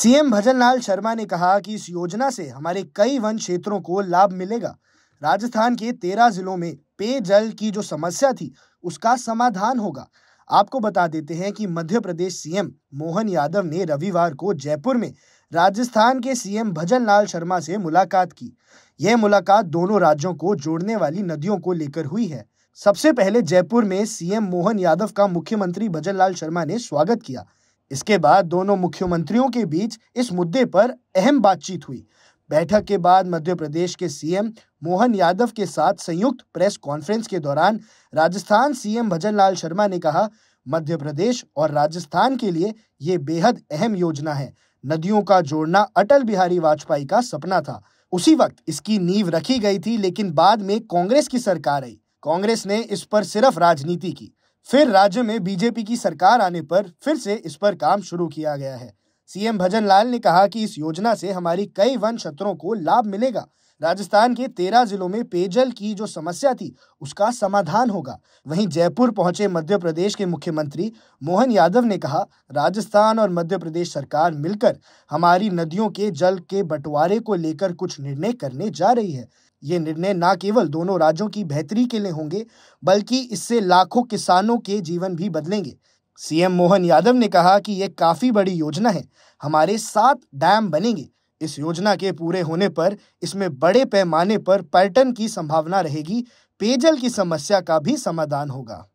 CM Bhajanlal Sharma ने कहा कि इस योजना से हमारे कई वन क्षेत्रों को लाभ मिलेगा राजस्थान के तेरह जिलों में पेयजल की जो समस्या थी उसका समाधान होगा आपको बता देते हैं कि मध्य प्रदेश सीएम मोहन यादव ने रविवार को जयपुर में राजस्थान के सीएम भजन लाल शर्मा से मुलाकात की यह मुलाकात दोनों राज्यों को जोड़ने वाली नदियों को लेकर हुई है सबसे पहले जयपुर में सीएम मोहन यादव का मुख्यमंत्री भजन लाल शर्मा ने स्वागत किया इसके बाद दोनों मुख्यमंत्रियों के बीच इस मुद्दे पर अहम बातचीत हुई बैठक के बाद मध्य प्रदेश के सीएम मोहन यादव के साथ संयुक्त प्रेस कॉन्फ्रेंस के दौरान राजस्थान सीएम भजन लाल शर्मा ने कहा मध्य प्रदेश और राजस्थान के लिए ये बेहद अहम योजना है नदियों का जोड़ना अटल बिहारी वाजपेयी का सपना था उसी वक्त इसकी नींव रखी गई थी लेकिन बाद में कांग्रेस की सरकार आई कांग्रेस ने इस पर सिर्फ राजनीति की फिर राज्य में बीजेपी की सरकार आने पर फिर से इस पर काम शुरू किया गया है सीएम भजन लाल ने कहा कि इस योजना से हमारी कई वन क्षेत्रों को लाभ मिलेगा राजस्थान के तेरह जिलों में पेयजल की जो समस्या थी उसका समाधान होगा वहीं जयपुर पहुंचे मध्य प्रदेश के मुख्यमंत्री मोहन यादव ने कहा राजस्थान और मध्य प्रदेश सरकार मिलकर हमारी नदियों के जल के बंटवारे को लेकर कुछ निर्णय करने जा रही है ये निर्णय न केवल दोनों राज्यों की बेहतरी के लिए होंगे बल्कि इससे लाखों किसानों के जीवन भी बदलेंगे सीएम मोहन यादव ने कहा कि ये काफ़ी बड़ी योजना है हमारे सात डैम बनेंगे इस योजना के पूरे होने पर इसमें बड़े पैमाने पर पर्यटन की संभावना रहेगी पेयजल की समस्या का भी समाधान होगा